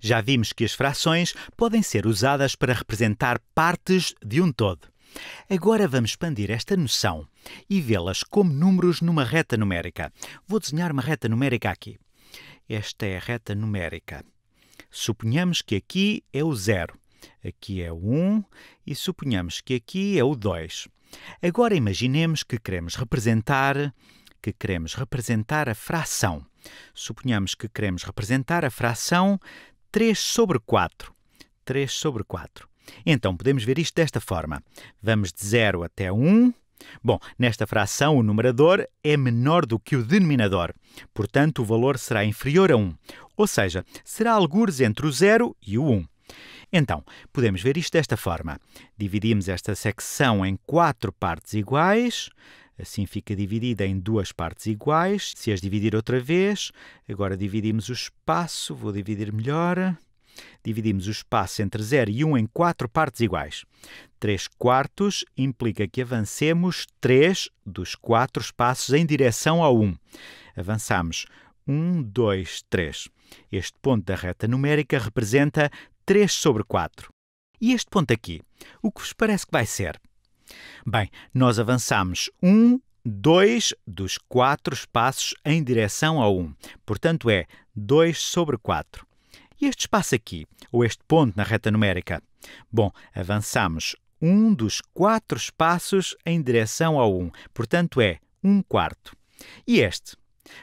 Já vimos que as frações podem ser usadas para representar partes de um todo. Agora vamos expandir esta noção e vê-las como números numa reta numérica. Vou desenhar uma reta numérica aqui. Esta é a reta numérica. Suponhamos que aqui é o zero, aqui é o 1 um, e suponhamos que aqui é o 2. Agora imaginemos que queremos representar que queremos representar a fração. Suponhamos que queremos representar a fração 3 sobre 4. 3 sobre 4. Então, podemos ver isto desta forma. Vamos de 0 até 1. Bom, nesta fração, o numerador é menor do que o denominador. Portanto, o valor será inferior a 1. Ou seja, será algures entre o 0 e o 1. Então, podemos ver isto desta forma. Dividimos esta secção em quatro partes iguais. Assim fica dividida em duas partes iguais. Se as dividir outra vez, agora dividimos o espaço, vou dividir melhor. Dividimos o espaço entre 0 e 1 um em quatro partes iguais. 3 quartos implica que avancemos 3 dos 4 espaços em direção ao 1. Um. Avançamos 1, 2, 3. Este ponto da reta numérica representa 3 sobre 4. E este ponto aqui, o que vos parece que vai ser? Bem, nós avançamos um, dois dos quatro espaços em direção ao 1. Um. Portanto, é 2 sobre 4. E este espaço aqui, ou este ponto na reta numérica? Bom, avançamos um dos quatro espaços em direção ao 1. Um. Portanto, é 1 um quarto. E este?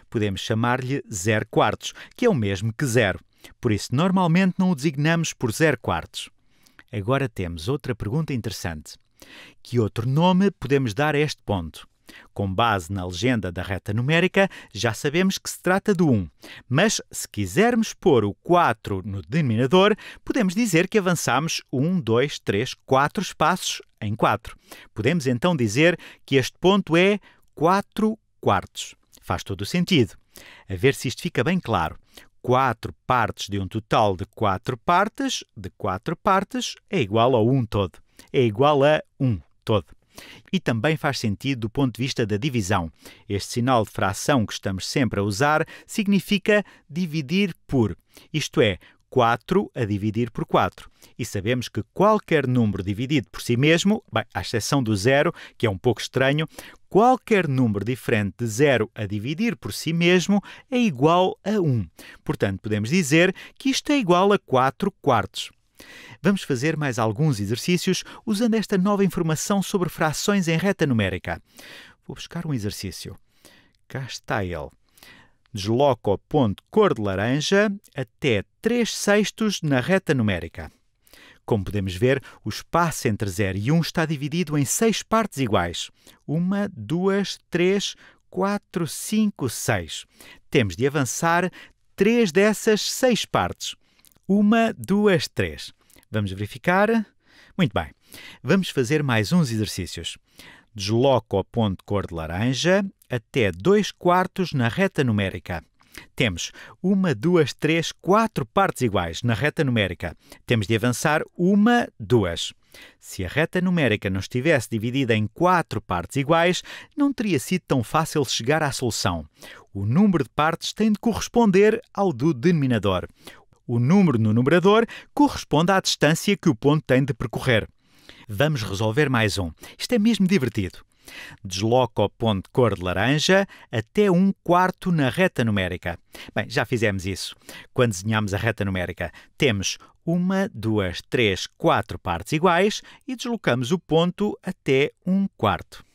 Podemos chamar-lhe 0 quartos, que é o mesmo que zero. Por isso, normalmente não o designamos por 0 quartos. Agora temos outra pergunta interessante. Que outro nome podemos dar a este ponto? Com base na legenda da reta numérica, já sabemos que se trata do 1, mas se quisermos pôr o 4 no denominador, podemos dizer que avançamos 1, 2, 3, 4 espaços em 4. Podemos então dizer que este ponto é 4 quartos. Faz todo o sentido. A ver se isto fica bem claro. 4 partes de um total de 4 partes, de 4 partes, é igual ao 1 todo é igual a 1 todo. E também faz sentido do ponto de vista da divisão. Este sinal de fração que estamos sempre a usar significa dividir por, isto é, 4 a dividir por 4. E sabemos que qualquer número dividido por si mesmo, bem, à exceção do zero, que é um pouco estranho, qualquer número diferente de zero a dividir por si mesmo é igual a 1. Portanto, podemos dizer que isto é igual a 4 quartos. Vamos fazer mais alguns exercícios usando esta nova informação sobre frações em reta numérica. Vou buscar um exercício. Cá está ele. Desloco o ponto cor de laranja até 3 sextos na reta numérica. Como podemos ver, o espaço entre 0 e 1 um está dividido em seis partes iguais. Uma, duas, três, quatro, cinco, seis. Temos de avançar três dessas seis partes. Uma, duas, três. Vamos verificar. Muito bem. Vamos fazer mais uns exercícios. Desloco o ponto cor de laranja até 2 quartos na reta numérica. Temos uma, duas, três, quatro partes iguais na reta numérica. Temos de avançar uma, duas. Se a reta numérica não estivesse dividida em quatro partes iguais, não teria sido tão fácil chegar à solução. O número de partes tem de corresponder ao do denominador. O número no numerador corresponde à distância que o ponto tem de percorrer. Vamos resolver mais um. Isto é mesmo divertido. Desloca o ponto de cor de laranja até um quarto na reta numérica. Bem, já fizemos isso. Quando desenhamos a reta numérica, temos uma, duas, três, quatro partes iguais e deslocamos o ponto até um quarto.